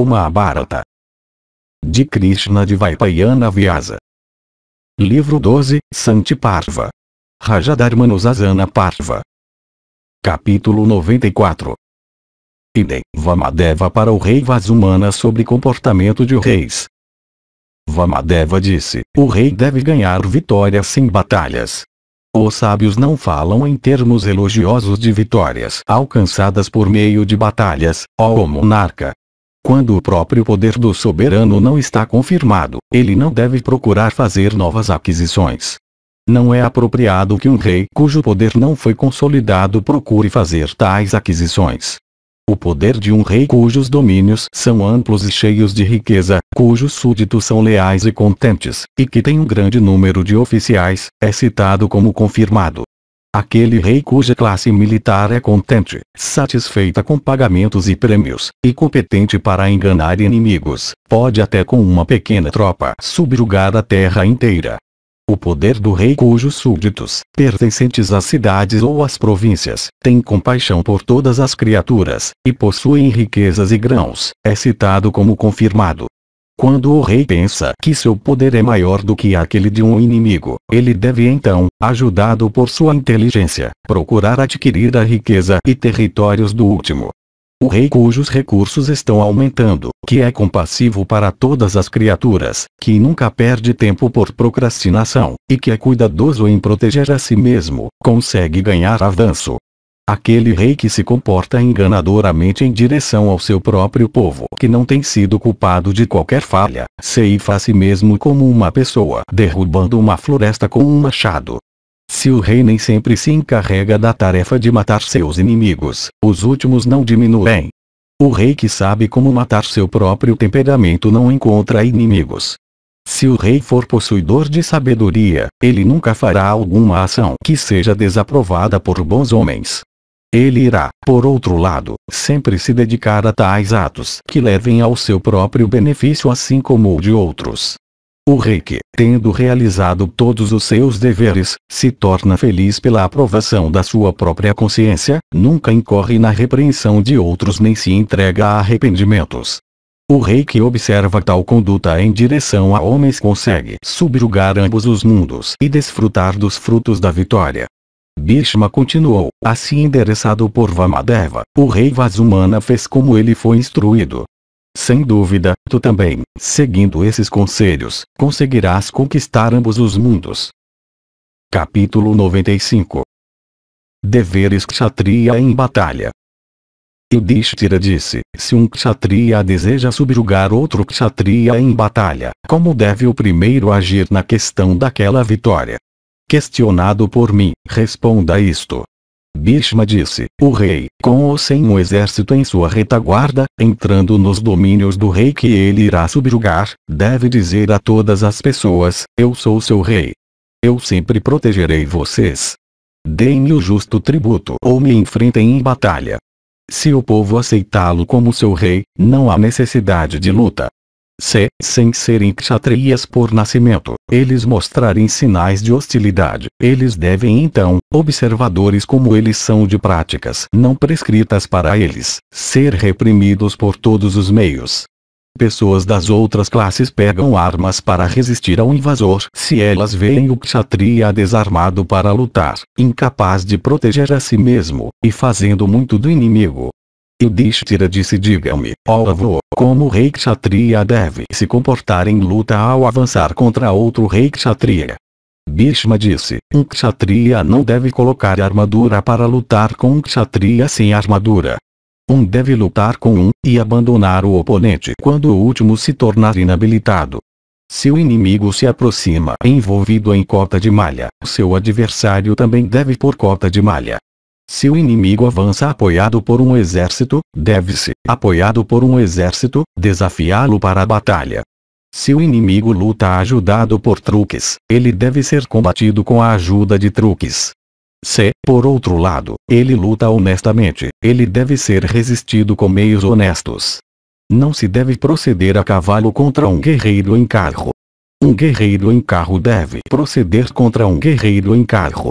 O Mahabharata. De Krishna de Vaipayana Vyasa. Livro 12, Santi Parva. Rajadharmanusasana Parva. Capítulo 94. Idem, Vamadeva para o rei Vasumana sobre comportamento de reis. Vamadeva disse, o rei deve ganhar vitórias sem batalhas. Os sábios não falam em termos elogiosos de vitórias alcançadas por meio de batalhas, ó monarca, quando o próprio poder do soberano não está confirmado, ele não deve procurar fazer novas aquisições. Não é apropriado que um rei cujo poder não foi consolidado procure fazer tais aquisições. O poder de um rei cujos domínios são amplos e cheios de riqueza, cujos súditos são leais e contentes, e que tem um grande número de oficiais, é citado como confirmado aquele rei cuja classe militar é contente, satisfeita com pagamentos e prêmios, e competente para enganar inimigos, pode até com uma pequena tropa subjugar a terra inteira. O poder do rei cujos súbditos, pertencentes às cidades ou às províncias, têm compaixão por todas as criaturas, e possuem riquezas e grãos, é citado como confirmado, quando o rei pensa que seu poder é maior do que aquele de um inimigo, ele deve então, ajudado por sua inteligência, procurar adquirir a riqueza e territórios do último. O rei cujos recursos estão aumentando, que é compassivo para todas as criaturas, que nunca perde tempo por procrastinação, e que é cuidadoso em proteger a si mesmo, consegue ganhar avanço, Aquele rei que se comporta enganadoramente em direção ao seu próprio povo, que não tem sido culpado de qualquer falha, ceifa a si mesmo como uma pessoa derrubando uma floresta com um machado. Se o rei nem sempre se encarrega da tarefa de matar seus inimigos, os últimos não diminuem. O rei que sabe como matar seu próprio temperamento não encontra inimigos, se o rei for possuidor de sabedoria, ele nunca fará alguma ação que seja desaprovada por bons homens. Ele irá, por outro lado, sempre se dedicar a tais atos que levem ao seu próprio benefício assim como o de outros. O rei que, tendo realizado todos os seus deveres, se torna feliz pela aprovação da sua própria consciência, nunca incorre na repreensão de outros nem se entrega a arrependimentos. O rei que observa tal conduta em direção a homens consegue subjugar ambos os mundos e desfrutar dos frutos da vitória. Bhishma continuou, assim endereçado por Vamadeva, o rei Vasumana fez como ele foi instruído. Sem dúvida, tu também, seguindo esses conselhos, conseguirás conquistar ambos os mundos. Capítulo 95 Deveres Kshatriya em batalha Yudhishthira disse, se um Kshatriya deseja subjugar outro Kshatriya em batalha, como deve o primeiro agir na questão daquela vitória? Questionado por mim, responda isto. Bhishma disse, o rei, com ou sem um exército em sua retaguarda, entrando nos domínios do rei que ele irá subjugar, deve dizer a todas as pessoas, eu sou seu rei. Eu sempre protegerei vocês. Deem-me o justo tributo ou me enfrentem em batalha. Se o povo aceitá-lo como seu rei, não há necessidade de luta se, sem serem kshatriyas por nascimento, eles mostrarem sinais de hostilidade, eles devem então, observadores como eles são de práticas não prescritas para eles, ser reprimidos por todos os meios. Pessoas das outras classes pegam armas para resistir ao invasor se elas veem o kshatriya desarmado para lutar, incapaz de proteger a si mesmo, e fazendo muito do inimigo, Yudhishthira disse diga-me, ó avô, como o rei Kshatriya deve se comportar em luta ao avançar contra outro rei Kshatriya. Bhishma disse, um Kshatriya não deve colocar armadura para lutar com um Kshatriya sem armadura. Um deve lutar com um, e abandonar o oponente quando o último se tornar inabilitado. Se o inimigo se aproxima envolvido em cota de malha, seu adversário também deve por cota de malha. Se o inimigo avança apoiado por um exército, deve-se, apoiado por um exército, desafiá-lo para a batalha. Se o inimigo luta ajudado por truques, ele deve ser combatido com a ajuda de truques. Se, por outro lado, ele luta honestamente, ele deve ser resistido com meios honestos. Não se deve proceder a cavalo contra um guerreiro em carro. Um guerreiro em carro deve proceder contra um guerreiro em carro.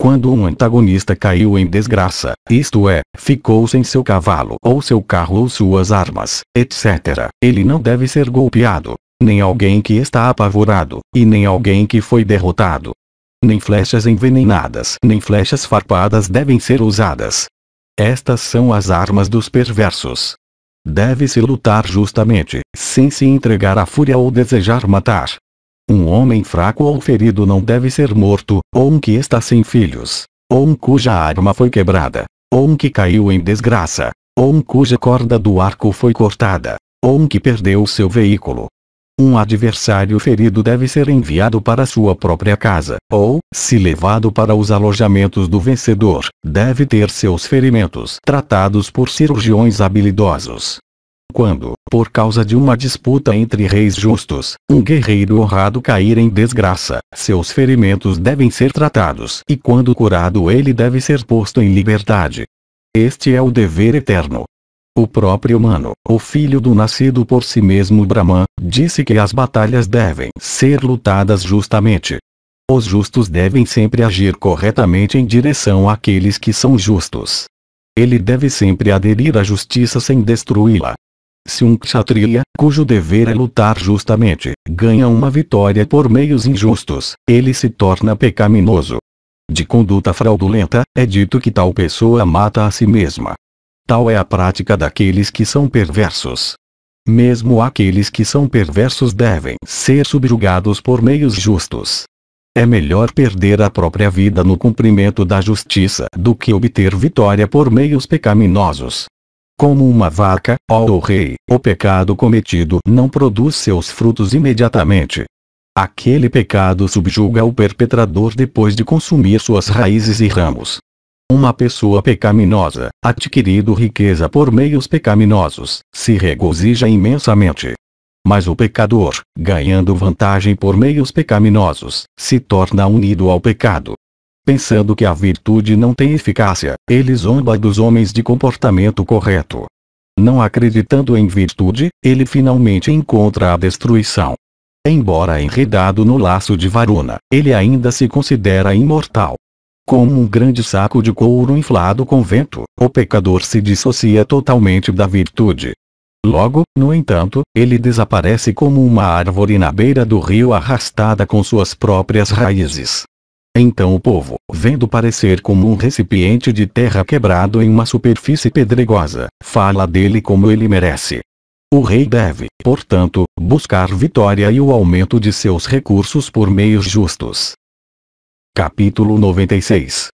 Quando um antagonista caiu em desgraça, isto é, ficou sem seu cavalo ou seu carro ou suas armas, etc., ele não deve ser golpeado. Nem alguém que está apavorado, e nem alguém que foi derrotado. Nem flechas envenenadas, nem flechas farpadas devem ser usadas. Estas são as armas dos perversos. Deve-se lutar justamente, sem se entregar à fúria ou desejar matar. Um homem fraco ou ferido não deve ser morto, ou um que está sem filhos, ou um cuja arma foi quebrada, ou um que caiu em desgraça, ou um cuja corda do arco foi cortada, ou um que perdeu seu veículo. Um adversário ferido deve ser enviado para sua própria casa, ou, se levado para os alojamentos do vencedor, deve ter seus ferimentos tratados por cirurgiões habilidosos. Quando, por causa de uma disputa entre reis justos, um guerreiro honrado cair em desgraça, seus ferimentos devem ser tratados e quando curado ele deve ser posto em liberdade. Este é o dever eterno. O próprio humano, o filho do nascido por si mesmo Brahman, disse que as batalhas devem ser lutadas justamente. Os justos devem sempre agir corretamente em direção àqueles que são justos. Ele deve sempre aderir à justiça sem destruí-la, se um kshatriya, cujo dever é lutar justamente, ganha uma vitória por meios injustos, ele se torna pecaminoso. De conduta fraudulenta, é dito que tal pessoa mata a si mesma. Tal é a prática daqueles que são perversos. Mesmo aqueles que são perversos devem ser subjugados por meios justos. É melhor perder a própria vida no cumprimento da justiça do que obter vitória por meios pecaminosos. Como uma vaca, ó rei, o pecado cometido não produz seus frutos imediatamente. Aquele pecado subjuga o perpetrador depois de consumir suas raízes e ramos. Uma pessoa pecaminosa, adquirindo riqueza por meios pecaminosos, se regozija imensamente. Mas o pecador, ganhando vantagem por meios pecaminosos, se torna unido ao pecado, pensando que a virtude não tem eficácia, ele zomba dos homens de comportamento correto. Não acreditando em virtude, ele finalmente encontra a destruição. Embora enredado no laço de Varuna, ele ainda se considera imortal. Como um grande saco de couro inflado com vento, o pecador se dissocia totalmente da virtude. Logo, no entanto, ele desaparece como uma árvore na beira do rio arrastada com suas próprias raízes. Então o povo, vendo parecer como um recipiente de terra quebrado em uma superfície pedregosa, fala dele como ele merece. O rei deve, portanto, buscar vitória e o aumento de seus recursos por meios justos. Capítulo 96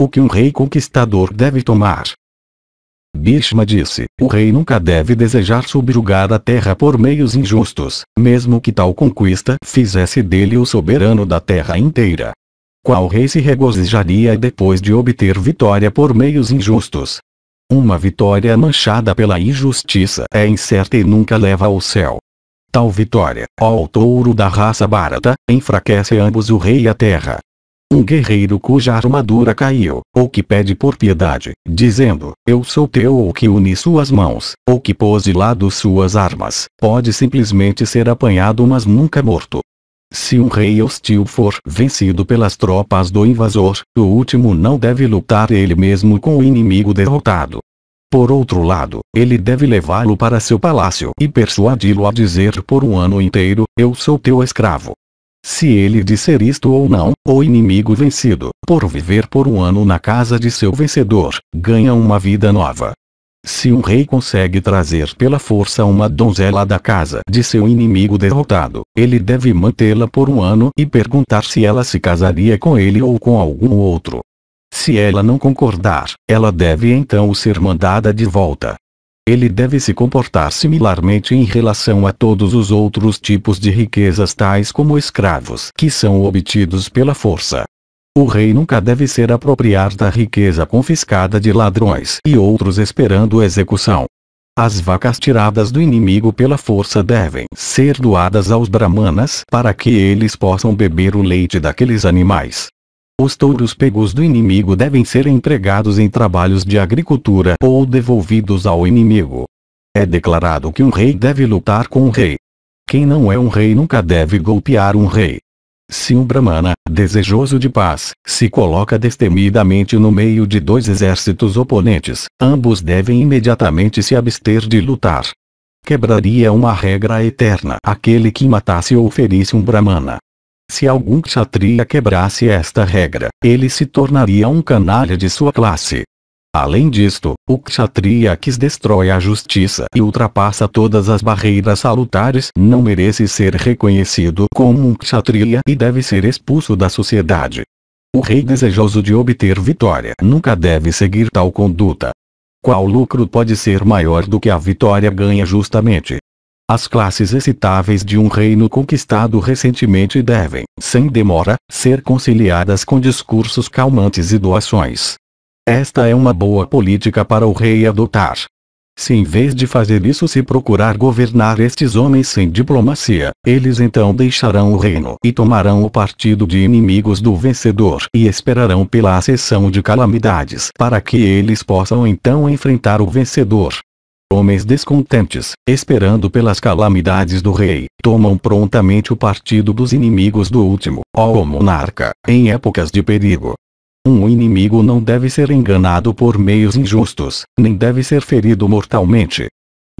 O que um rei conquistador deve tomar Bhishma disse, o rei nunca deve desejar subjugar a terra por meios injustos, mesmo que tal conquista fizesse dele o soberano da terra inteira. Qual rei se regozijaria depois de obter vitória por meios injustos? Uma vitória manchada pela injustiça é incerta e nunca leva ao céu. Tal vitória, ó touro da raça Bharata, enfraquece ambos o rei e a terra um guerreiro cuja armadura caiu, ou que pede por piedade, dizendo, eu sou teu ou que une suas mãos, ou que pôs de lado suas armas, pode simplesmente ser apanhado mas nunca morto. Se um rei hostil for vencido pelas tropas do invasor, o último não deve lutar ele mesmo com o inimigo derrotado. Por outro lado, ele deve levá-lo para seu palácio e persuadi-lo a dizer por um ano inteiro, eu sou teu escravo, se ele disser isto ou não, o inimigo vencido, por viver por um ano na casa de seu vencedor, ganha uma vida nova. Se um rei consegue trazer pela força uma donzela da casa de seu inimigo derrotado, ele deve mantê-la por um ano e perguntar se ela se casaria com ele ou com algum outro. Se ela não concordar, ela deve então ser mandada de volta, ele deve se comportar similarmente em relação a todos os outros tipos de riquezas tais como escravos que são obtidos pela força. O rei nunca deve ser apropriar da riqueza confiscada de ladrões e outros esperando execução. As vacas tiradas do inimigo pela força devem ser doadas aos brahmanas para que eles possam beber o leite daqueles animais. Os touros pegos do inimigo devem ser empregados em trabalhos de agricultura ou devolvidos ao inimigo. É declarado que um rei deve lutar com um rei. Quem não é um rei nunca deve golpear um rei. Se um brahmana, desejoso de paz, se coloca destemidamente no meio de dois exércitos oponentes, ambos devem imediatamente se abster de lutar. Quebraria uma regra eterna aquele que matasse ou ferisse um brahmana. Se algum kshatriya quebrasse esta regra, ele se tornaria um canalha de sua classe. Além disto, o kshatriya que destrói a justiça e ultrapassa todas as barreiras salutares não merece ser reconhecido como um kshatriya e deve ser expulso da sociedade. O rei desejoso de obter vitória nunca deve seguir tal conduta. Qual lucro pode ser maior do que a vitória ganha justamente as classes excitáveis de um reino conquistado recentemente devem, sem demora, ser conciliadas com discursos calmantes e doações. Esta é uma boa política para o rei adotar. Se em vez de fazer isso se procurar governar estes homens sem diplomacia, eles então deixarão o reino e tomarão o partido de inimigos do vencedor e esperarão pela acessão de calamidades para que eles possam então enfrentar o vencedor. Homens descontentes, esperando pelas calamidades do rei, tomam prontamente o partido dos inimigos do último, ó monarca, em épocas de perigo. Um inimigo não deve ser enganado por meios injustos, nem deve ser ferido mortalmente.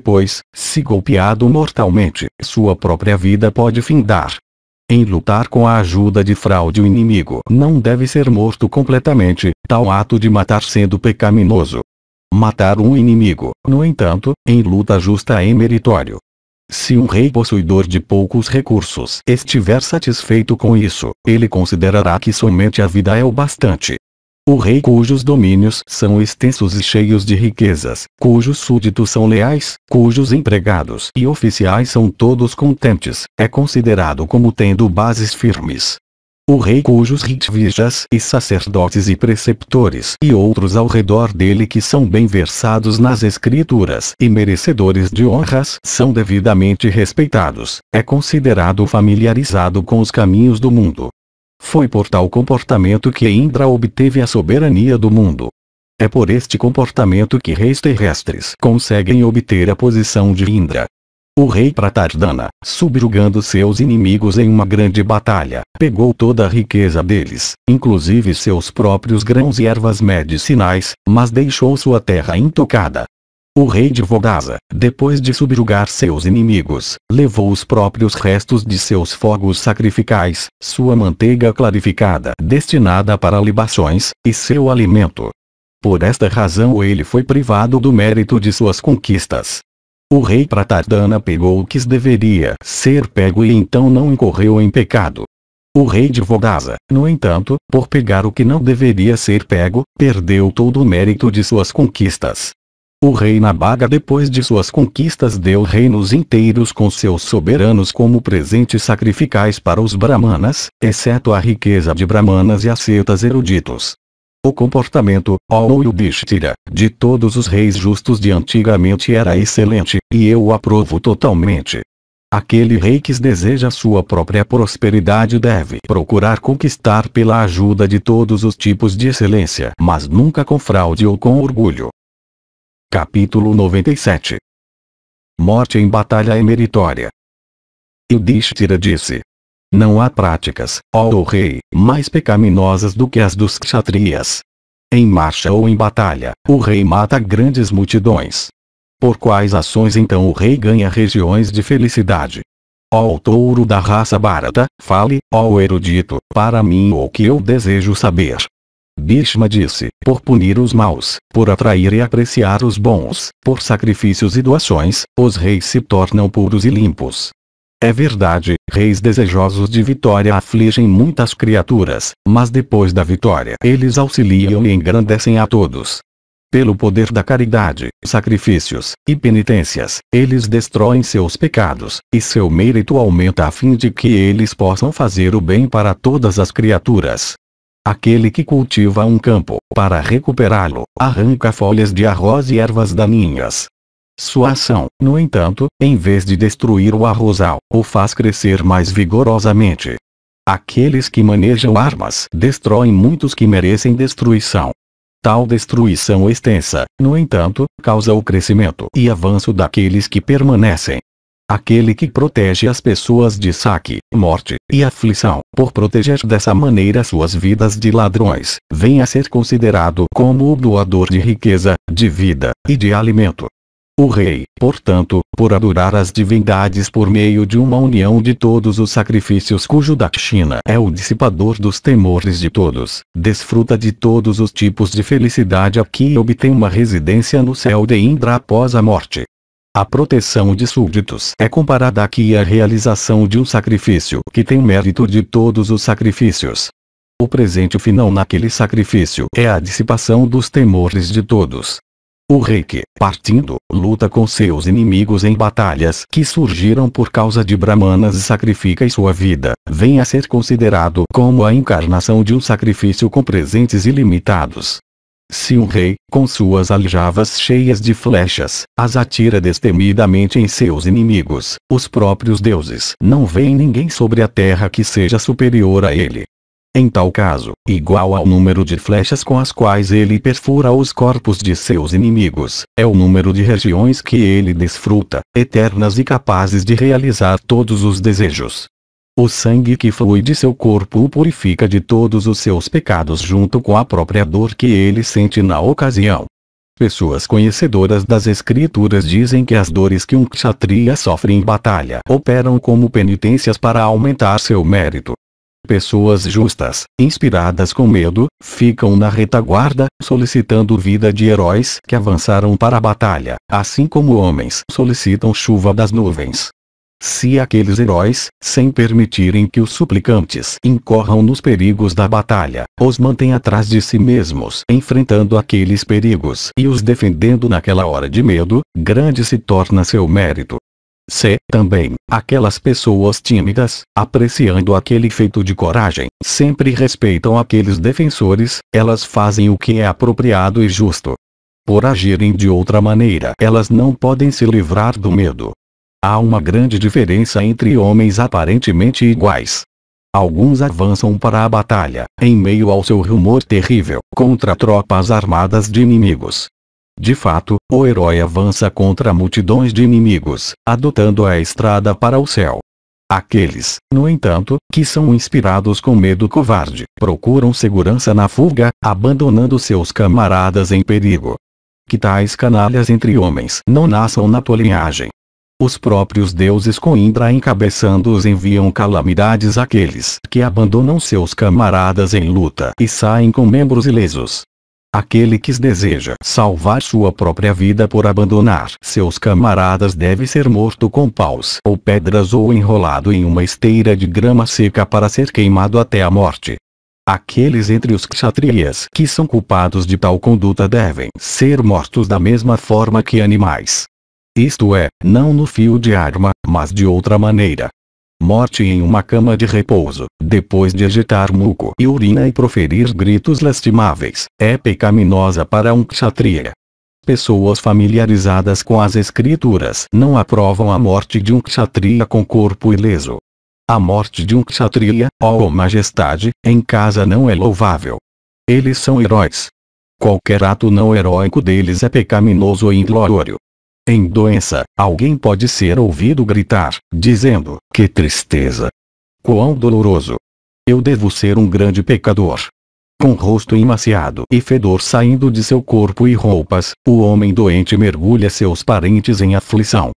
Pois, se golpeado mortalmente, sua própria vida pode findar. Em lutar com a ajuda de fraude o inimigo não deve ser morto completamente, tal ato de matar sendo pecaminoso, matar um inimigo. No entanto, em luta justa é meritório. Se um rei possuidor de poucos recursos estiver satisfeito com isso, ele considerará que somente a vida é o bastante. O rei cujos domínios são extensos e cheios de riquezas, cujos súditos são leais, cujos empregados e oficiais são todos contentes, é considerado como tendo bases firmes o rei cujos ritvijas, e sacerdotes e preceptores e outros ao redor dele que são bem versados nas escrituras e merecedores de honras são devidamente respeitados, é considerado familiarizado com os caminhos do mundo. Foi por tal comportamento que Indra obteve a soberania do mundo. É por este comportamento que reis terrestres conseguem obter a posição de Indra, o rei Pratardana, subjugando seus inimigos em uma grande batalha, pegou toda a riqueza deles, inclusive seus próprios grãos e ervas medicinais, mas deixou sua terra intocada. O rei de Vodasa, depois de subjugar seus inimigos, levou os próprios restos de seus fogos sacrificais, sua manteiga clarificada destinada para libações, e seu alimento. Por esta razão ele foi privado do mérito de suas conquistas, o rei Pratardana pegou o que deveria ser pego e então não incorreu em pecado. O rei de Vodasa, no entanto, por pegar o que não deveria ser pego, perdeu todo o mérito de suas conquistas. O rei Nabaga depois de suas conquistas deu reinos inteiros com seus soberanos como presentes sacrificais para os brahmanas, exceto a riqueza de brahmanas e ascetas eruditos. O comportamento, ou Yudhishthira, de todos os reis justos de antigamente era excelente, e eu o aprovo totalmente. Aquele rei que deseja sua própria prosperidade deve procurar conquistar pela ajuda de todos os tipos de excelência, mas nunca com fraude ou com orgulho. Capítulo 97 Morte em batalha é meritória. Yudhishthira disse, não há práticas, ó oh rei, mais pecaminosas do que as dos kshatriyas. Em marcha ou em batalha, o rei mata grandes multidões. Por quais ações então o rei ganha regiões de felicidade? Ó oh touro da raça Bharata, fale, ó oh erudito, para mim o que eu desejo saber. Bhishma disse, por punir os maus, por atrair e apreciar os bons, por sacrifícios e doações, os reis se tornam puros e limpos, é verdade, reis desejosos de vitória afligem muitas criaturas, mas depois da vitória eles auxiliam e engrandecem a todos. Pelo poder da caridade, sacrifícios e penitências, eles destroem seus pecados, e seu mérito aumenta a fim de que eles possam fazer o bem para todas as criaturas. Aquele que cultiva um campo, para recuperá-lo, arranca folhas de arroz e ervas daninhas, sua ação, no entanto, em vez de destruir o arrozal, o faz crescer mais vigorosamente. Aqueles que manejam armas destroem muitos que merecem destruição. Tal destruição extensa, no entanto, causa o crescimento e avanço daqueles que permanecem. Aquele que protege as pessoas de saque, morte e aflição, por proteger dessa maneira suas vidas de ladrões, vem a ser considerado como o doador de riqueza, de vida e de alimento. O rei, portanto, por adorar as divindades por meio de uma união de todos os sacrifícios cujo Dakshina é o dissipador dos temores de todos, desfruta de todos os tipos de felicidade aqui e obtém uma residência no céu de Indra após a morte. A proteção de súditos é comparada aqui à realização de um sacrifício que tem mérito de todos os sacrifícios. O presente final naquele sacrifício é a dissipação dos temores de todos, o rei que, partindo, luta com seus inimigos em batalhas que surgiram por causa de brahmanas e sacrifica sua vida, vem a ser considerado como a encarnação de um sacrifício com presentes ilimitados. Se um rei, com suas aljavas cheias de flechas, as atira destemidamente em seus inimigos, os próprios deuses não veem ninguém sobre a terra que seja superior a ele em tal caso, igual ao número de flechas com as quais ele perfura os corpos de seus inimigos, é o número de regiões que ele desfruta, eternas e capazes de realizar todos os desejos. O sangue que flui de seu corpo o purifica de todos os seus pecados junto com a própria dor que ele sente na ocasião. Pessoas conhecedoras das escrituras dizem que as dores que um kshatriya sofre em batalha operam como penitências para aumentar seu mérito, Pessoas justas, inspiradas com medo, ficam na retaguarda, solicitando vida de heróis que avançaram para a batalha, assim como homens solicitam chuva das nuvens. Se aqueles heróis, sem permitirem que os suplicantes incorram nos perigos da batalha, os mantêm atrás de si mesmos, enfrentando aqueles perigos e os defendendo naquela hora de medo, grande se torna seu mérito. C. Também, aquelas pessoas tímidas, apreciando aquele feito de coragem, sempre respeitam aqueles defensores, elas fazem o que é apropriado e justo. Por agirem de outra maneira, elas não podem se livrar do medo. Há uma grande diferença entre homens aparentemente iguais. Alguns avançam para a batalha, em meio ao seu rumor terrível, contra tropas armadas de inimigos, de fato, o herói avança contra multidões de inimigos, adotando a estrada para o céu. Aqueles, no entanto, que são inspirados com medo covarde, procuram segurança na fuga, abandonando seus camaradas em perigo. Que tais canalhas entre homens não nasçam na tua linhagem. Os próprios deuses com Indra encabeçando-os enviam calamidades àqueles que abandonam seus camaradas em luta e saem com membros ilesos, Aquele que deseja salvar sua própria vida por abandonar seus camaradas deve ser morto com paus ou pedras ou enrolado em uma esteira de grama seca para ser queimado até a morte. Aqueles entre os kshatriyas que são culpados de tal conduta devem ser mortos da mesma forma que animais. Isto é, não no fio de arma, mas de outra maneira morte em uma cama de repouso, depois de agitar muco e urina e proferir gritos lastimáveis, é pecaminosa para um kshatriya. Pessoas familiarizadas com as escrituras não aprovam a morte de um kshatriya com corpo ileso. A morte de um kshatriya, ó oh majestade, em casa não é louvável. Eles são heróis. Qualquer ato não heróico deles é pecaminoso e inglório. Em doença, alguém pode ser ouvido gritar, dizendo: Que tristeza! Quão doloroso! Eu devo ser um grande pecador. Com rosto emaciado e fedor saindo de seu corpo e roupas, o homem doente mergulha seus parentes em aflição.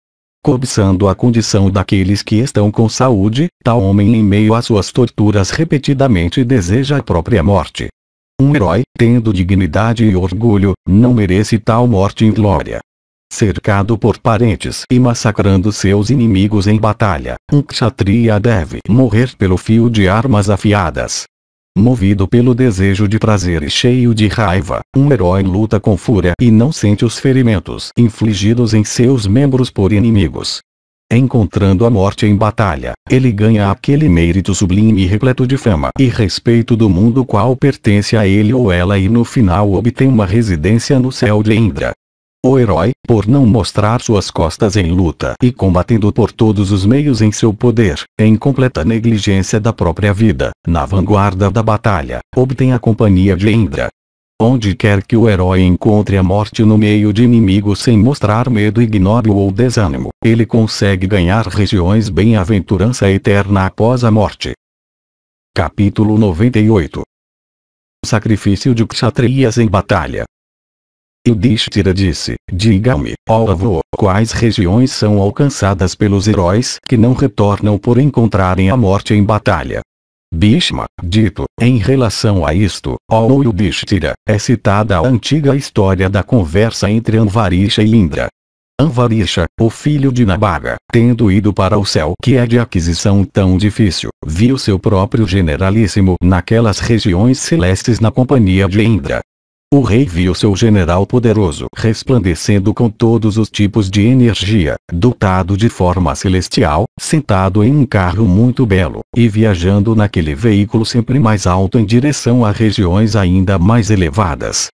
Cobiçando a condição daqueles que estão com saúde, tal homem, em meio às suas torturas, repetidamente deseja a própria morte. Um herói, tendo dignidade e orgulho, não merece tal morte em glória cercado por parentes e massacrando seus inimigos em batalha, um kshatriya deve morrer pelo fio de armas afiadas. Movido pelo desejo de prazer e cheio de raiva, um herói luta com fúria e não sente os ferimentos infligidos em seus membros por inimigos. Encontrando a morte em batalha, ele ganha aquele mérito sublime e repleto de fama e respeito do mundo qual pertence a ele ou ela e no final obtém uma residência no céu de Indra, o herói, por não mostrar suas costas em luta e combatendo por todos os meios em seu poder, em completa negligência da própria vida, na vanguarda da batalha, obtém a companhia de Indra. Onde quer que o herói encontre a morte no meio de inimigos sem mostrar medo ignóbil ou desânimo, ele consegue ganhar regiões bem-aventurança eterna após a morte. Capítulo 98 Sacrifício de Kshatriyas em Batalha Yudhishthira disse, diga-me, ó avô, quais regiões são alcançadas pelos heróis que não retornam por encontrarem a morte em batalha? Bhishma, dito, em relação a isto, ó Yudhishthira, é citada a antiga história da conversa entre Anvarisha e Indra. Anvarisha, o filho de Nabaga, tendo ido para o céu que é de aquisição tão difícil, viu seu próprio generalíssimo naquelas regiões celestes na companhia de Indra. O rei viu seu general poderoso resplandecendo com todos os tipos de energia, dotado de forma celestial, sentado em um carro muito belo, e viajando naquele veículo sempre mais alto em direção a regiões ainda mais elevadas.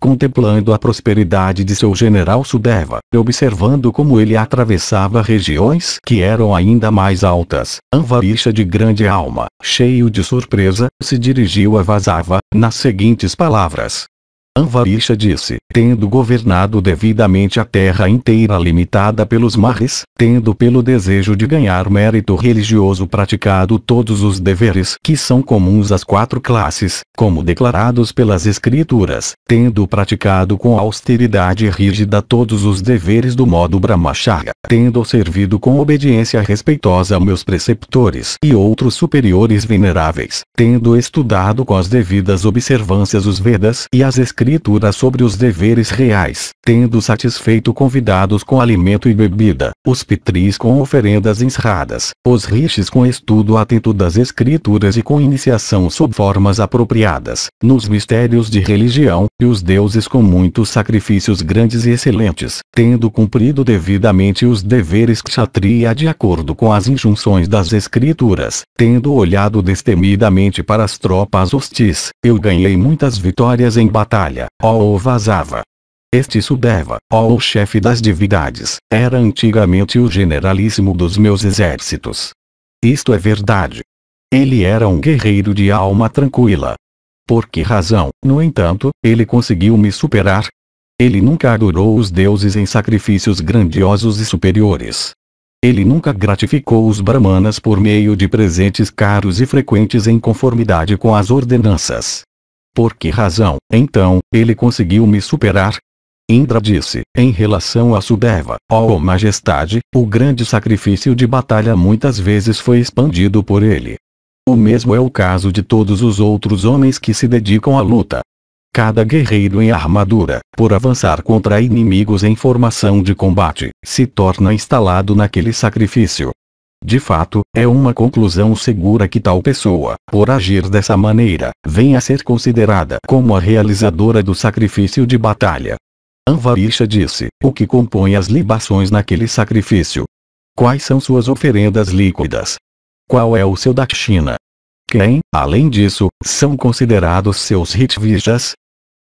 Contemplando a prosperidade de seu general Sudeva, observando como ele atravessava regiões que eram ainda mais altas, Anvarisha de grande alma, cheio de surpresa, se dirigiu a Vasava, nas seguintes palavras. Anvarisha disse, tendo governado devidamente a terra inteira limitada pelos mares, tendo pelo desejo de ganhar mérito religioso praticado todos os deveres que são comuns às quatro classes, como declarados pelas escrituras, tendo praticado com austeridade rígida todos os deveres do modo brahmacharya, tendo servido com obediência respeitosa meus preceptores e outros superiores veneráveis, tendo estudado com as devidas observâncias os Vedas e as escrituras escritura sobre os deveres reais, tendo satisfeito convidados com alimento e bebida, os pitris com oferendas ensradas, os riches com estudo atento das escrituras e com iniciação sob formas apropriadas, nos mistérios de religião, e os deuses com muitos sacrifícios grandes e excelentes, tendo cumprido devidamente os deveres kshatriya de acordo com as injunções das escrituras, tendo olhado destemidamente para as tropas hostis, eu ganhei muitas vitórias em batalha batalha, vazava. Este Sudeva, o chefe das divindades, era antigamente o generalíssimo dos meus exércitos. Isto é verdade. Ele era um guerreiro de alma tranquila. Por que razão, no entanto, ele conseguiu me superar? Ele nunca adorou os deuses em sacrifícios grandiosos e superiores. Ele nunca gratificou os brahmanas por meio de presentes caros e frequentes em conformidade com as ordenanças. Por que razão, então, ele conseguiu me superar? Indra disse, em relação a Sudeva, ó oh, oh majestade, o grande sacrifício de batalha muitas vezes foi expandido por ele. O mesmo é o caso de todos os outros homens que se dedicam à luta. Cada guerreiro em armadura, por avançar contra inimigos em formação de combate, se torna instalado naquele sacrifício, de fato, é uma conclusão segura que tal pessoa, por agir dessa maneira, vem a ser considerada como a realizadora do sacrifício de batalha. Anvarisha disse, o que compõe as libações naquele sacrifício? Quais são suas oferendas líquidas? Qual é o seu dakshina? Quem, além disso, são considerados seus ritvijas?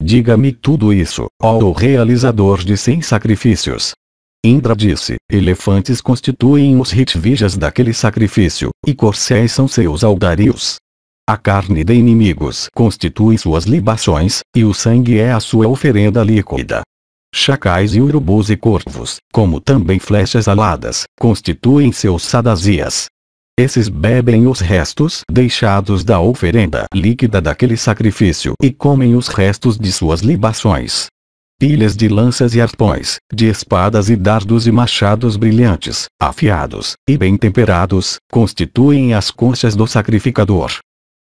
Diga-me tudo isso, ó realizador de cem sacrifícios. Indra disse, elefantes constituem os ritvijas daquele sacrifício, e corcéis são seus aldarios. A carne de inimigos constitui suas libações, e o sangue é a sua oferenda líquida. Chacais e urubus e corvos, como também flechas aladas, constituem seus sadazias. Esses bebem os restos deixados da oferenda líquida daquele sacrifício e comem os restos de suas libações pilhas de lanças e arpões, de espadas e dardos e machados brilhantes, afiados, e bem temperados, constituem as conchas do sacrificador.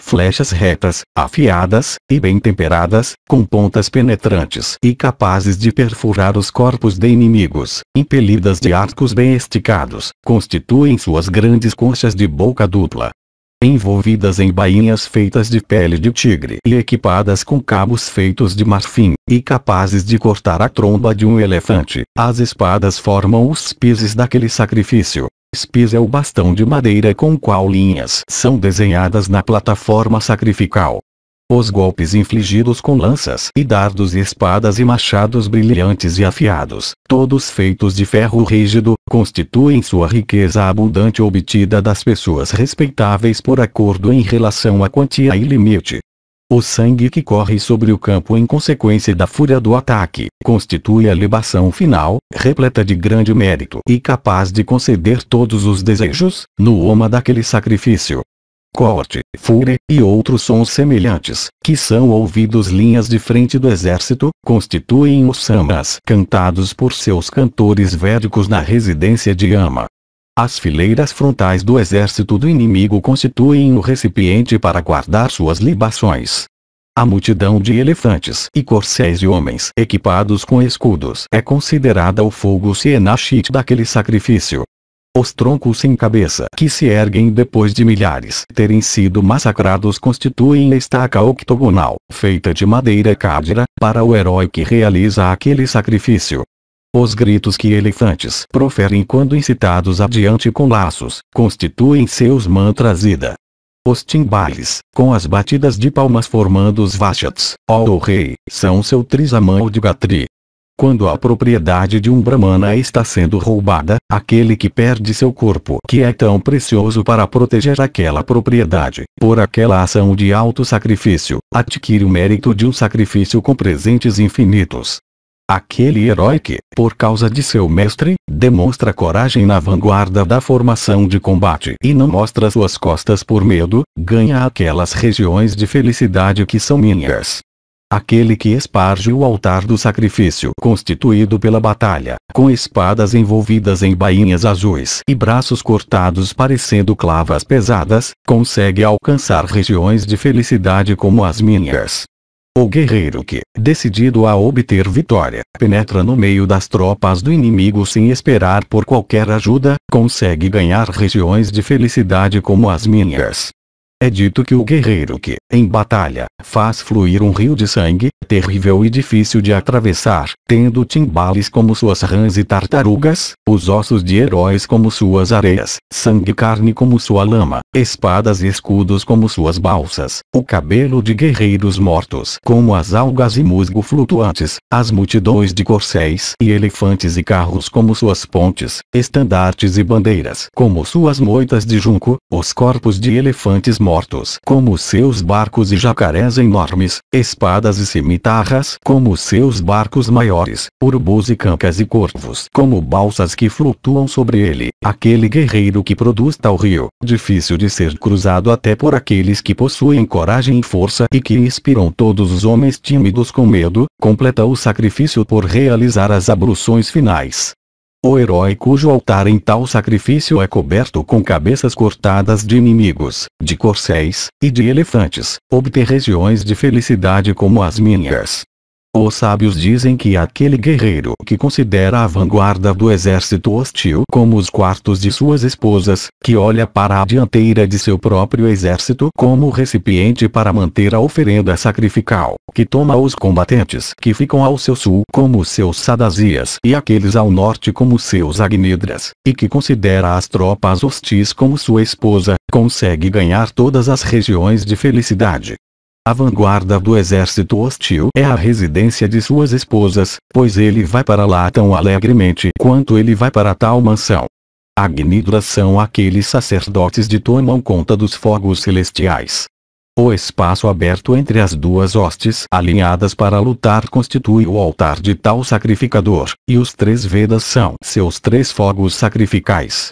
Flechas retas, afiadas, e bem temperadas, com pontas penetrantes e capazes de perfurar os corpos de inimigos, impelidas de arcos bem esticados, constituem suas grandes conchas de boca dupla, envolvidas em bainhas feitas de pele de tigre e equipadas com cabos feitos de marfim, e capazes de cortar a tromba de um elefante. As espadas formam os pises daquele sacrifício. Spis é o bastão de madeira com qual linhas são desenhadas na plataforma sacrificial. Os golpes infligidos com lanças e dardos e espadas e machados brilhantes e afiados, todos feitos de ferro rígido, constituem sua riqueza abundante obtida das pessoas respeitáveis por acordo em relação à quantia e limite. O sangue que corre sobre o campo em consequência da fúria do ataque, constitui a libação final, repleta de grande mérito e capaz de conceder todos os desejos, no homem daquele sacrifício corte, fure, e outros sons semelhantes, que são ouvidos linhas de frente do exército, constituem os samas cantados por seus cantores védicos na residência de Ama. As fileiras frontais do exército do inimigo constituem o recipiente para guardar suas libações. A multidão de elefantes e corcéis e homens equipados com escudos é considerada o fogo sienachite daquele sacrifício. Os troncos sem cabeça que se erguem depois de milhares terem sido massacrados constituem a estaca octogonal, feita de madeira cádira, para o herói que realiza aquele sacrifício. Os gritos que elefantes proferem quando incitados adiante com laços, constituem seus mantras ida. Os timbales, com as batidas de palmas formando os vachats, ó o rei, são seu trisamão de gatri. Quando a propriedade de um brahmana está sendo roubada, aquele que perde seu corpo que é tão precioso para proteger aquela propriedade, por aquela ação de alto sacrifício adquire o mérito de um sacrifício com presentes infinitos. Aquele herói que, por causa de seu mestre, demonstra coragem na vanguarda da formação de combate e não mostra suas costas por medo, ganha aquelas regiões de felicidade que são minhas aquele que esparge o altar do sacrifício constituído pela batalha, com espadas envolvidas em bainhas azuis e braços cortados parecendo clavas pesadas, consegue alcançar regiões de felicidade como as minhas. O guerreiro que, decidido a obter vitória, penetra no meio das tropas do inimigo sem esperar por qualquer ajuda, consegue ganhar regiões de felicidade como as minhas. É dito que o guerreiro que, em batalha, faz fluir um rio de sangue, é terrível e difícil de atravessar, tendo timbales como suas rãs e tartarugas, os ossos de heróis como suas areias, sangue e carne como sua lama, espadas e escudos como suas balsas, o cabelo de guerreiros mortos como as algas e musgo flutuantes, as multidões de corcéis e elefantes e carros como suas pontes, estandartes e bandeiras como suas moitas de junco, os corpos de elefantes mortos mortos como seus barcos e jacarés enormes, espadas e cimitarras como seus barcos maiores, urubus e cancas e corvos como balsas que flutuam sobre ele. Aquele guerreiro que produz tal rio, difícil de ser cruzado até por aqueles que possuem coragem e força e que inspiram todos os homens tímidos com medo, completa o sacrifício por realizar as abluções finais o herói cujo altar em tal sacrifício é coberto com cabeças cortadas de inimigos, de corcéis, e de elefantes, obter regiões de felicidade como as minhas. Os sábios dizem que aquele guerreiro que considera a vanguarda do exército hostil como os quartos de suas esposas, que olha para a dianteira de seu próprio exército como recipiente para manter a oferenda sacrificial, que toma os combatentes que ficam ao seu sul como seus sadazias e aqueles ao norte como seus agnidras, e que considera as tropas hostis como sua esposa, consegue ganhar todas as regiões de felicidade, a vanguarda do exército hostil é a residência de suas esposas, pois ele vai para lá tão alegremente quanto ele vai para tal mansão. Agnidras são aqueles sacerdotes que tomam conta dos fogos celestiais. O espaço aberto entre as duas hostes alinhadas para lutar constitui o altar de tal sacrificador, e os três Vedas são seus três fogos sacrificais.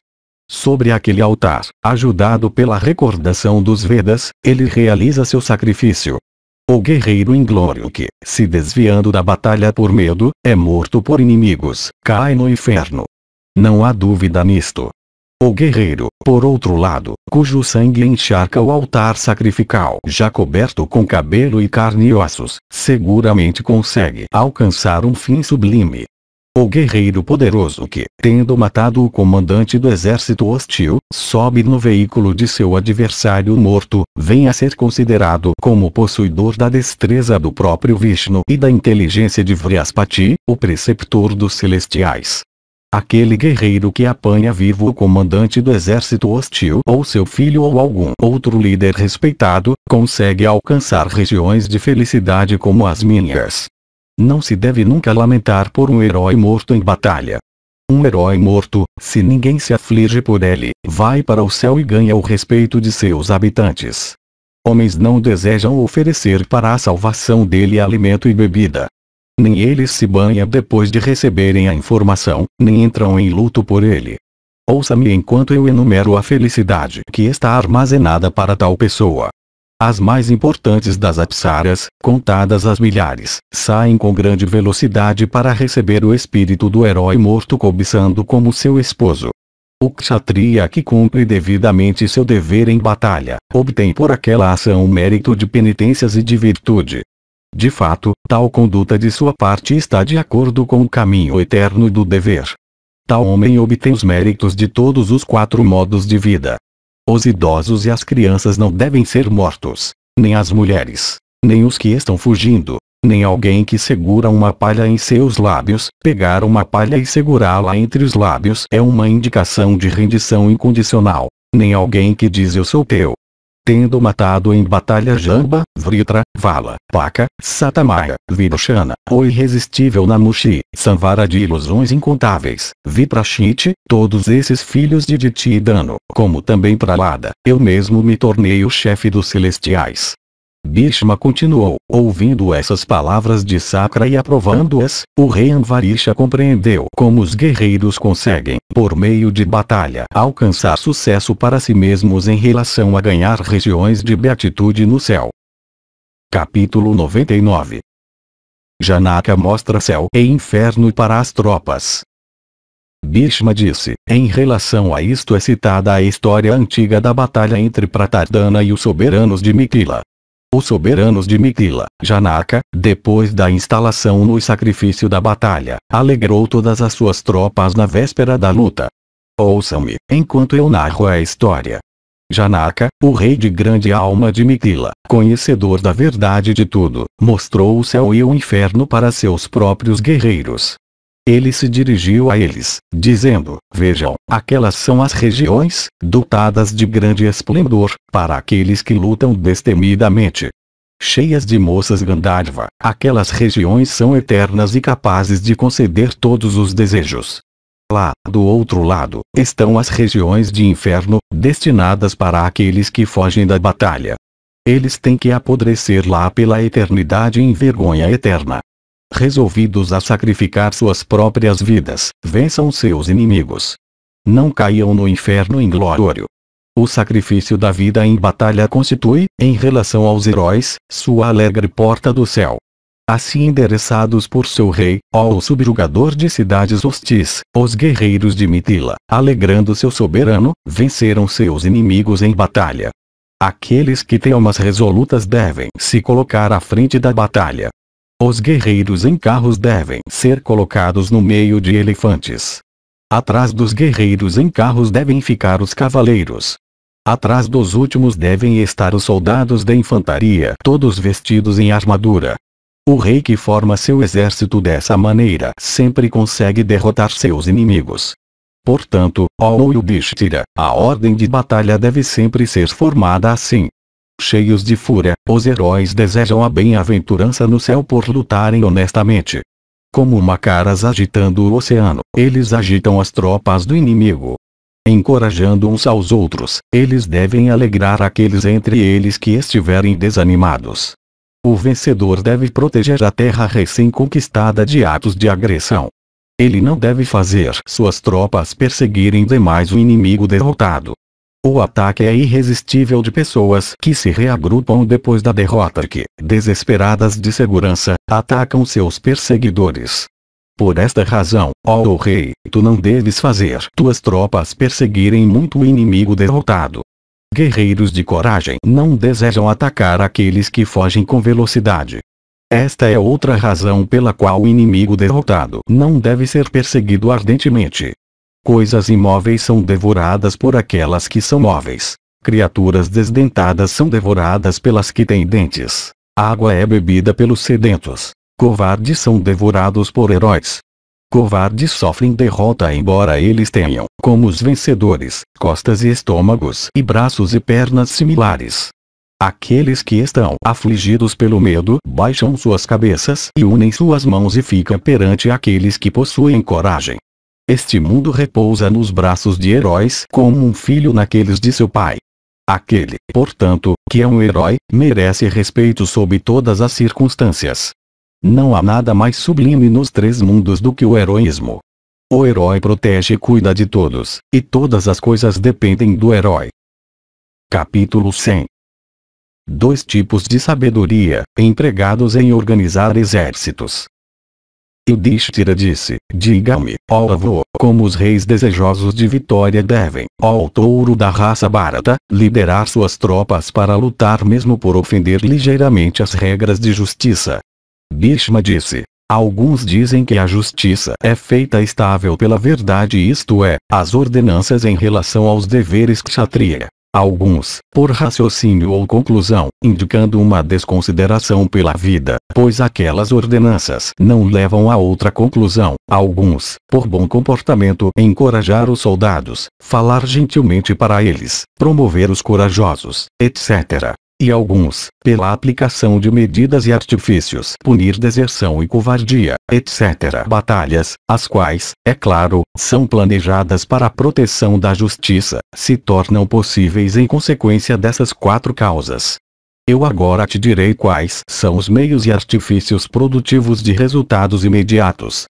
Sobre aquele altar, ajudado pela recordação dos Vedas, ele realiza seu sacrifício. O guerreiro inglório que, se desviando da batalha por medo, é morto por inimigos, cai no inferno. Não há dúvida nisto. O guerreiro, por outro lado, cujo sangue encharca o altar sacrificial já coberto com cabelo e carne e ossos, seguramente consegue alcançar um fim sublime, o guerreiro poderoso que, tendo matado o comandante do exército hostil, sobe no veículo de seu adversário morto, vem a ser considerado como possuidor da destreza do próprio Vishnu e da inteligência de Vriaspati, o preceptor dos celestiais. Aquele guerreiro que apanha vivo o comandante do exército hostil ou seu filho ou algum outro líder respeitado, consegue alcançar regiões de felicidade como as minhas. Não se deve nunca lamentar por um herói morto em batalha. Um herói morto, se ninguém se aflige por ele, vai para o céu e ganha o respeito de seus habitantes. Homens não desejam oferecer para a salvação dele alimento e bebida. Nem eles se banham depois de receberem a informação, nem entram em luto por ele. Ouça-me enquanto eu enumero a felicidade que está armazenada para tal pessoa. As mais importantes das apsaras, contadas às milhares, saem com grande velocidade para receber o espírito do herói morto cobiçando como seu esposo. O kshatriya que cumpre devidamente seu dever em batalha, obtém por aquela ação o mérito de penitências e de virtude. De fato, tal conduta de sua parte está de acordo com o caminho eterno do dever. Tal homem obtém os méritos de todos os quatro modos de vida, os idosos e as crianças não devem ser mortos, nem as mulheres, nem os que estão fugindo, nem alguém que segura uma palha em seus lábios. Pegar uma palha e segurá-la entre os lábios é uma indicação de rendição incondicional, nem alguém que diz eu sou teu, tendo matado em batalha Jamba, Vritra, Vala, Paka, Satamaya, Vidushana, o irresistível Namushi, Samvara de ilusões incontáveis, Viprashit, todos esses filhos de Diti e Dano, como também Pralada, eu mesmo me tornei o chefe dos celestiais, Bhishma continuou, ouvindo essas palavras de Sakra e aprovando-as, o rei Anvarisha compreendeu como os guerreiros conseguem, por meio de batalha, alcançar sucesso para si mesmos em relação a ganhar regiões de beatitude no céu. Capítulo 99 Janaka mostra céu e inferno para as tropas. Bhishma disse, em relação a isto é citada a história antiga da batalha entre Pratardana e os soberanos de Mitila os soberanos de Mikila, Janaka, depois da instalação no sacrifício da batalha, alegrou todas as suas tropas na véspera da luta. Ouçam-me, enquanto eu narro a história. Janaka, o rei de grande alma de Mikila, conhecedor da verdade de tudo, mostrou o céu e o inferno para seus próprios guerreiros, ele se dirigiu a eles, dizendo, Vejam, aquelas são as regiões, dotadas de grande esplendor, para aqueles que lutam destemidamente. Cheias de moças Gandharva, aquelas regiões são eternas e capazes de conceder todos os desejos. Lá, do outro lado, estão as regiões de inferno, destinadas para aqueles que fogem da batalha. Eles têm que apodrecer lá pela eternidade em vergonha eterna resolvidos a sacrificar suas próprias vidas, vençam seus inimigos. Não caiam no inferno inglório. O sacrifício da vida em batalha constitui, em relação aos heróis, sua alegre porta do céu. Assim endereçados por seu rei, ó o subjugador de cidades hostis, os guerreiros de Mitila, alegrando seu soberano, venceram seus inimigos em batalha. Aqueles que têm umas resolutas devem se colocar à frente da batalha, os guerreiros em carros devem ser colocados no meio de elefantes. Atrás dos guerreiros em carros devem ficar os cavaleiros. Atrás dos últimos devem estar os soldados da infantaria, todos vestidos em armadura. O rei que forma seu exército dessa maneira sempre consegue derrotar seus inimigos. Portanto, ó Yudhishthira, a ordem de batalha deve sempre ser formada assim. Cheios de fúria, os heróis desejam a bem-aventurança no céu por lutarem honestamente. Como macaras agitando o oceano, eles agitam as tropas do inimigo. Encorajando uns aos outros, eles devem alegrar aqueles entre eles que estiverem desanimados. O vencedor deve proteger a terra recém-conquistada de atos de agressão. Ele não deve fazer suas tropas perseguirem demais o inimigo derrotado. O ataque é irresistível de pessoas que se reagrupam depois da derrota que, desesperadas de segurança, atacam seus perseguidores. Por esta razão, ó oh rei, tu não deves fazer tuas tropas perseguirem muito o inimigo derrotado. Guerreiros de coragem não desejam atacar aqueles que fogem com velocidade. Esta é outra razão pela qual o inimigo derrotado não deve ser perseguido ardentemente, Coisas imóveis são devoradas por aquelas que são móveis. Criaturas desdentadas são devoradas pelas que têm dentes. Água é bebida pelos sedentos. Covardes são devorados por heróis. Covardes sofrem derrota embora eles tenham, como os vencedores, costas e estômagos e braços e pernas similares. Aqueles que estão afligidos pelo medo baixam suas cabeças e unem suas mãos e ficam perante aqueles que possuem coragem. Este mundo repousa nos braços de heróis como um filho naqueles de seu pai. Aquele, portanto, que é um herói, merece respeito sob todas as circunstâncias. Não há nada mais sublime nos três mundos do que o heroísmo. O herói protege e cuida de todos, e todas as coisas dependem do herói. Capítulo 100 Dois tipos de sabedoria, empregados em organizar exércitos. Yudhishthira disse, diga-me, ó avô, como os reis desejosos de vitória devem, ó touro da raça Bharata, liderar suas tropas para lutar mesmo por ofender ligeiramente as regras de justiça. Bhishma disse, Alguns dizem que a justiça é feita estável pela verdade isto é, as ordenanças em relação aos deveres kshatriya, Alguns, por raciocínio ou conclusão, indicando uma desconsideração pela vida, pois aquelas ordenanças não levam a outra conclusão. Alguns, por bom comportamento, encorajar os soldados, falar gentilmente para eles, promover os corajosos, etc e alguns, pela aplicação de medidas e artifícios, punir deserção e covardia, etc. Batalhas, as quais, é claro, são planejadas para a proteção da justiça, se tornam possíveis em consequência dessas quatro causas. Eu agora te direi quais são os meios e artifícios produtivos de resultados imediatos,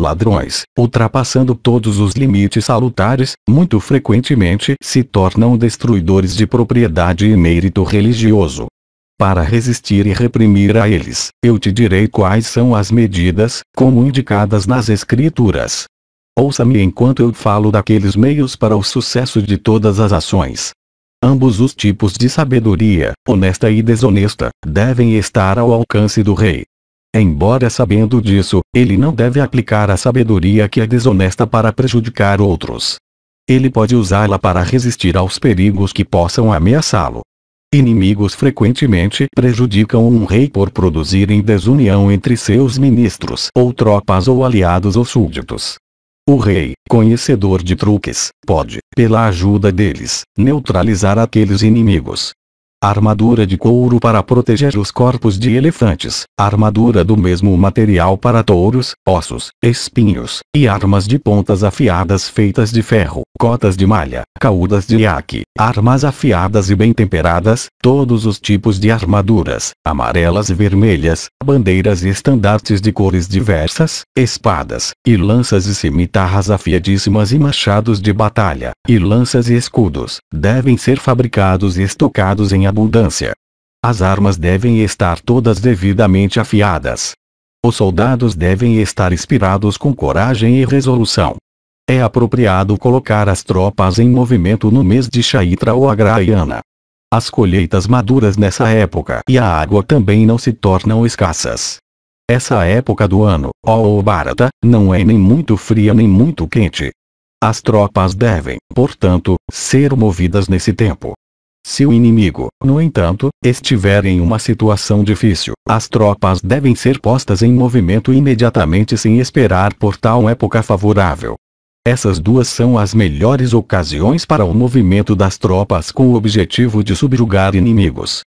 ladrões, ultrapassando todos os limites salutares, muito frequentemente se tornam destruidores de propriedade e mérito religioso. Para resistir e reprimir a eles, eu te direi quais são as medidas, como indicadas nas Escrituras. Ouça-me enquanto eu falo daqueles meios para o sucesso de todas as ações. Ambos os tipos de sabedoria, honesta e desonesta, devem estar ao alcance do rei. Embora sabendo disso, ele não deve aplicar a sabedoria que é desonesta para prejudicar outros. Ele pode usá-la para resistir aos perigos que possam ameaçá-lo. Inimigos frequentemente prejudicam um rei por produzirem desunião entre seus ministros ou tropas ou aliados ou súditos. O rei, conhecedor de truques, pode, pela ajuda deles, neutralizar aqueles inimigos armadura de couro para proteger os corpos de elefantes, armadura do mesmo material para touros, ossos, espinhos, e armas de pontas afiadas feitas de ferro cotas de malha, caudas de iaque, armas afiadas e bem temperadas, todos os tipos de armaduras, amarelas e vermelhas, bandeiras e estandartes de cores diversas, espadas, e lanças e cimitarras afiadíssimas e machados de batalha, e lanças e escudos, devem ser fabricados e estocados em abundância. As armas devem estar todas devidamente afiadas. Os soldados devem estar inspirados com coragem e resolução, é apropriado colocar as tropas em movimento no mês de Chaitra ou Agraiana. As colheitas maduras nessa época e a água também não se tornam escassas. Essa época do ano, ó Bharata, não é nem muito fria nem muito quente. As tropas devem, portanto, ser movidas nesse tempo. Se o inimigo, no entanto, estiver em uma situação difícil, as tropas devem ser postas em movimento imediatamente sem esperar por tal época favorável. Essas duas são as melhores ocasiões para o movimento das tropas com o objetivo de subjugar inimigos.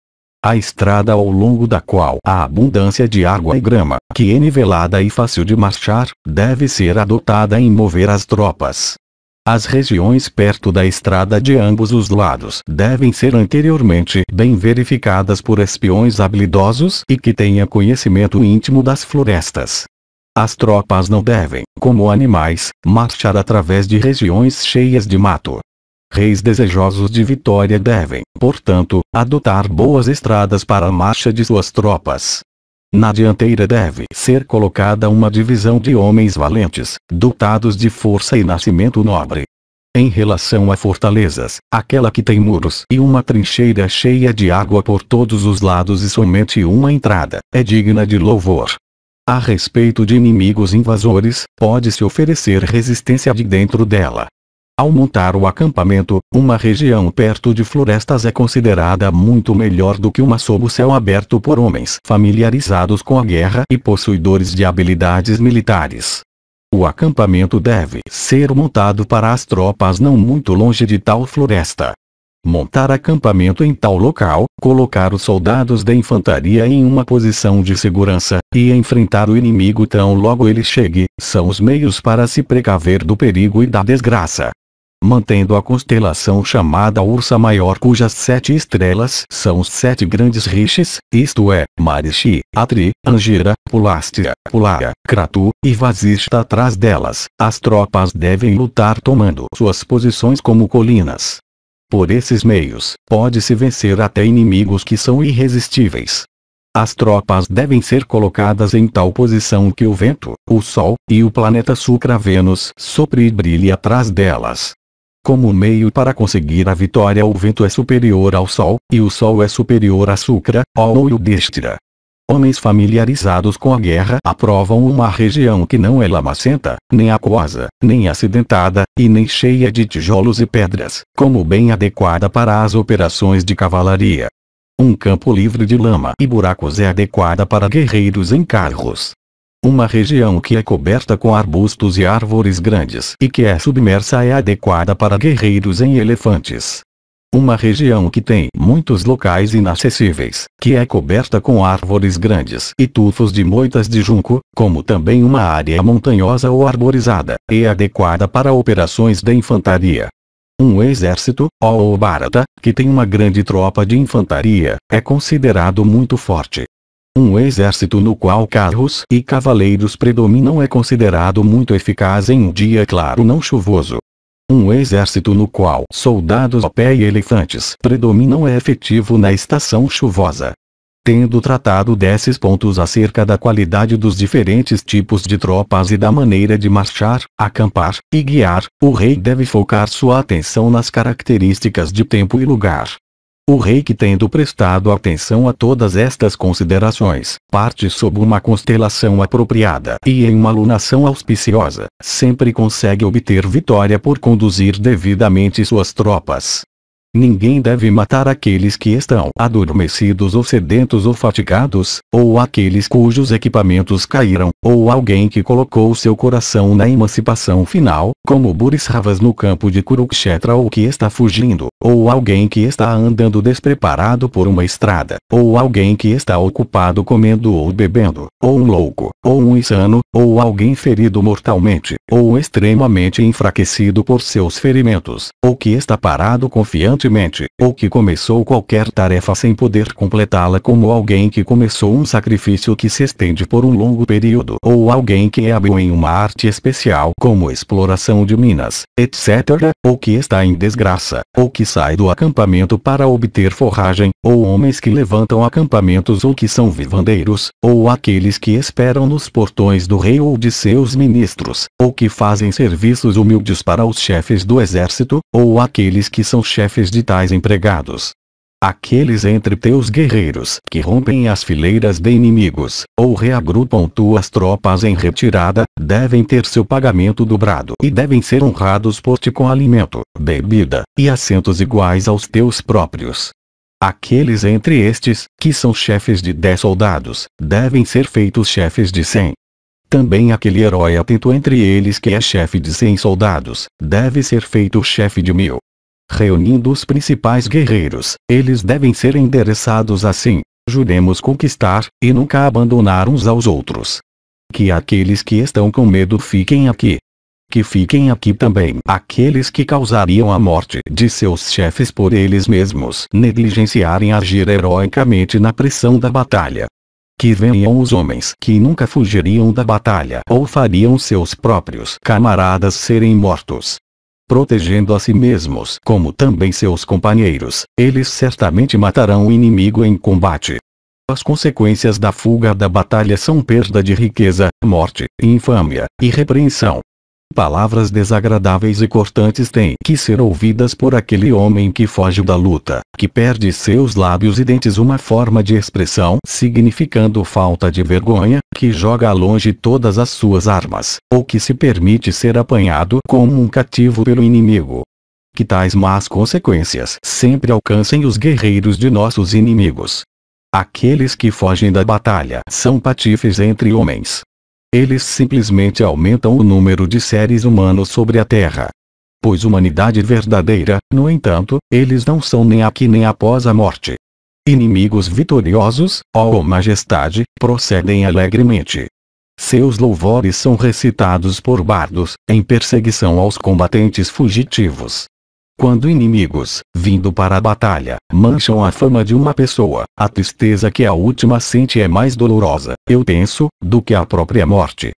A estrada ao longo da qual há abundância de água e grama, que é nivelada e fácil de marchar, deve ser adotada em mover as tropas. As regiões perto da estrada de ambos os lados devem ser anteriormente bem verificadas por espiões habilidosos e que tenha conhecimento íntimo das florestas. As tropas não devem, como animais, marchar através de regiões cheias de mato. Reis desejosos de vitória devem, portanto, adotar boas estradas para a marcha de suas tropas. Na dianteira deve ser colocada uma divisão de homens valentes, dotados de força e nascimento nobre. Em relação a fortalezas, aquela que tem muros e uma trincheira cheia de água por todos os lados e somente uma entrada, é digna de louvor, a respeito de inimigos invasores, pode-se oferecer resistência de dentro dela. Ao montar o acampamento, uma região perto de florestas é considerada muito melhor do que uma sob o céu aberto por homens familiarizados com a guerra e possuidores de habilidades militares. O acampamento deve ser montado para as tropas não muito longe de tal floresta montar acampamento em tal local, colocar os soldados da infantaria em uma posição de segurança, e enfrentar o inimigo tão logo ele chegue, são os meios para se precaver do perigo e da desgraça. Mantendo a constelação chamada Ursa Maior cujas sete estrelas são os sete grandes rixes, isto é, Marishi, Atri, Angira, Pulástia, Pulaia, Kratu, e Vasista atrás delas, as tropas devem lutar tomando suas posições como colinas, por esses meios, pode-se vencer até inimigos que são irresistíveis. As tropas devem ser colocadas em tal posição que o vento, o Sol e o planeta Sucra Vênus sopre e brilhe atrás delas. Como meio para conseguir a vitória o vento é superior ao Sol, e o Sol é superior a Sucra, ao ou Destira. Homens familiarizados com a guerra aprovam uma região que não é lamacenta, nem aquosa, nem acidentada, e nem cheia de tijolos e pedras, como bem adequada para as operações de cavalaria. Um campo livre de lama e buracos é adequada para guerreiros em carros. Uma região que é coberta com arbustos e árvores grandes e que é submersa é adequada para guerreiros em elefantes. Uma região que tem muitos locais inacessíveis, que é coberta com árvores grandes e tufos de moitas de junco, como também uma área montanhosa ou arborizada, e adequada para operações de infantaria. Um exército, ou Bharata, que tem uma grande tropa de infantaria, é considerado muito forte. Um exército no qual carros e cavaleiros predominam é considerado muito eficaz em um dia claro não chuvoso, um exército no qual soldados a pé e elefantes predominam é efetivo na estação chuvosa. Tendo tratado desses pontos acerca da qualidade dos diferentes tipos de tropas e da maneira de marchar, acampar e guiar, o rei deve focar sua atenção nas características de tempo e lugar, o rei que tendo prestado atenção a todas estas considerações, parte sob uma constelação apropriada e em uma alunação auspiciosa, sempre consegue obter vitória por conduzir devidamente suas tropas Ninguém deve matar aqueles que estão adormecidos ou sedentos ou fatigados, ou aqueles cujos equipamentos caíram, ou alguém que colocou seu coração na emancipação final, como Ravas no campo de Kurukshetra ou que está fugindo, ou alguém que está andando despreparado por uma estrada, ou alguém que está ocupado comendo ou bebendo, ou um louco, ou um insano, ou alguém ferido mortalmente, ou extremamente enfraquecido por seus ferimentos, ou que está parado confiante ou que começou qualquer tarefa sem poder completá-la como alguém que começou um sacrifício que se estende por um longo período ou alguém que é hábil em uma arte especial como exploração de minas, etc., ou que está em desgraça, ou que sai do acampamento para obter forragem, ou homens que levantam acampamentos ou que são vivandeiros, ou aqueles que esperam nos portões do rei ou de seus ministros, ou que fazem serviços humildes para os chefes do exército, ou aqueles que são chefes de tais empregados. Aqueles entre teus guerreiros que rompem as fileiras de inimigos, ou reagrupam tuas tropas em retirada, devem ter seu pagamento dobrado e devem ser honrados por ti com alimento, bebida, e assentos iguais aos teus próprios. Aqueles entre estes, que são chefes de dez soldados, devem ser feitos chefes de cem. Também aquele herói atento entre eles que é chefe de cem soldados, deve ser feito chefe de mil reunindo os principais guerreiros, eles devem ser endereçados assim. Juremos conquistar, e nunca abandonar uns aos outros. Que aqueles que estão com medo fiquem aqui. Que fiquem aqui também aqueles que causariam a morte de seus chefes por eles mesmos negligenciarem agir heroicamente na pressão da batalha. Que venham os homens que nunca fugiriam da batalha ou fariam seus próprios camaradas serem mortos, protegendo a si mesmos como também seus companheiros, eles certamente matarão o inimigo em combate. As consequências da fuga da batalha são perda de riqueza, morte, infâmia e repreensão. Palavras desagradáveis e cortantes têm que ser ouvidas por aquele homem que foge da luta, que perde seus lábios e dentes uma forma de expressão significando falta de vergonha, que joga longe todas as suas armas, ou que se permite ser apanhado como um cativo pelo inimigo. Que tais más consequências sempre alcancem os guerreiros de nossos inimigos. Aqueles que fogem da batalha são patifes entre homens, eles simplesmente aumentam o número de seres humanos sobre a Terra. Pois humanidade verdadeira, no entanto, eles não são nem aqui nem após a morte. Inimigos vitoriosos, ó oh majestade, procedem alegremente. Seus louvores são recitados por bardos, em perseguição aos combatentes fugitivos. Quando inimigos, vindo para a batalha, mancham a fama de uma pessoa, a tristeza que a última sente é mais dolorosa, eu penso, do que a própria morte.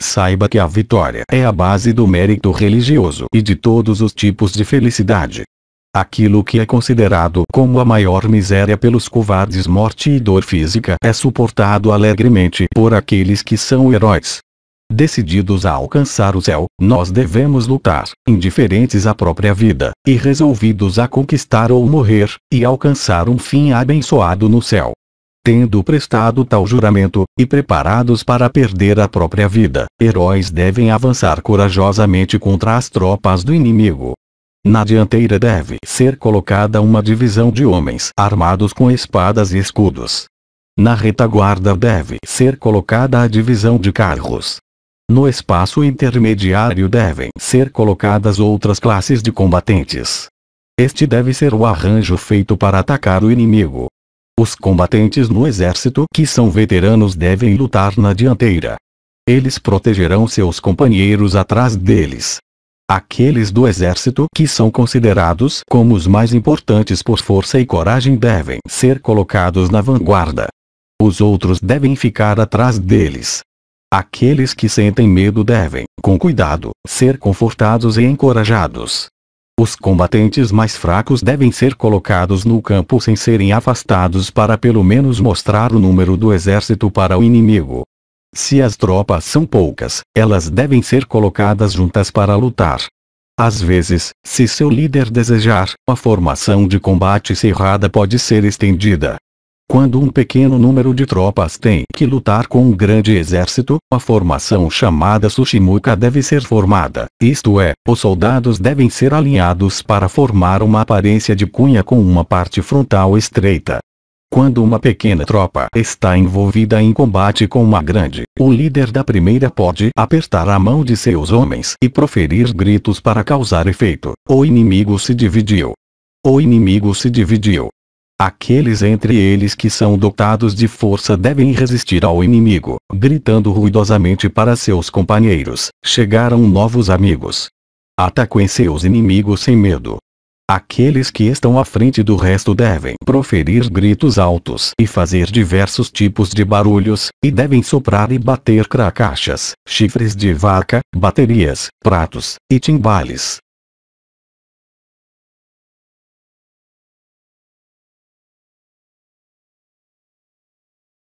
Saiba que a vitória é a base do mérito religioso e de todos os tipos de felicidade. Aquilo que é considerado como a maior miséria pelos covardes morte e dor física é suportado alegremente por aqueles que são heróis. Decididos a alcançar o céu, nós devemos lutar, indiferentes à própria vida, e resolvidos a conquistar ou morrer, e alcançar um fim abençoado no céu. Tendo prestado tal juramento, e preparados para perder a própria vida, heróis devem avançar corajosamente contra as tropas do inimigo. Na dianteira deve ser colocada uma divisão de homens armados com espadas e escudos, na retaguarda deve ser colocada a divisão de carros, no espaço intermediário devem ser colocadas outras classes de combatentes. Este deve ser o arranjo feito para atacar o inimigo. Os combatentes no exército que são veteranos devem lutar na dianteira. Eles protegerão seus companheiros atrás deles. Aqueles do exército que são considerados como os mais importantes por força e coragem devem ser colocados na vanguarda. Os outros devem ficar atrás deles. Aqueles que sentem medo devem, com cuidado, ser confortados e encorajados. Os combatentes mais fracos devem ser colocados no campo sem serem afastados para pelo menos mostrar o número do exército para o inimigo. Se as tropas são poucas, elas devem ser colocadas juntas para lutar. Às vezes, se seu líder desejar, a formação de combate cerrada pode ser estendida, quando um pequeno número de tropas tem que lutar com um grande exército, a formação chamada Sushimuka deve ser formada, isto é, os soldados devem ser alinhados para formar uma aparência de cunha com uma parte frontal estreita. Quando uma pequena tropa está envolvida em combate com uma grande, o líder da primeira pode apertar a mão de seus homens e proferir gritos para causar efeito. O inimigo se dividiu. O inimigo se dividiu. Aqueles entre eles que são dotados de força devem resistir ao inimigo, gritando ruidosamente para seus companheiros: chegaram novos amigos. Ataquem seus inimigos sem medo. Aqueles que estão à frente do resto devem proferir gritos altos e fazer diversos tipos de barulhos, e devem soprar e bater cracachas, chifres de vaca, baterias, pratos e timbales.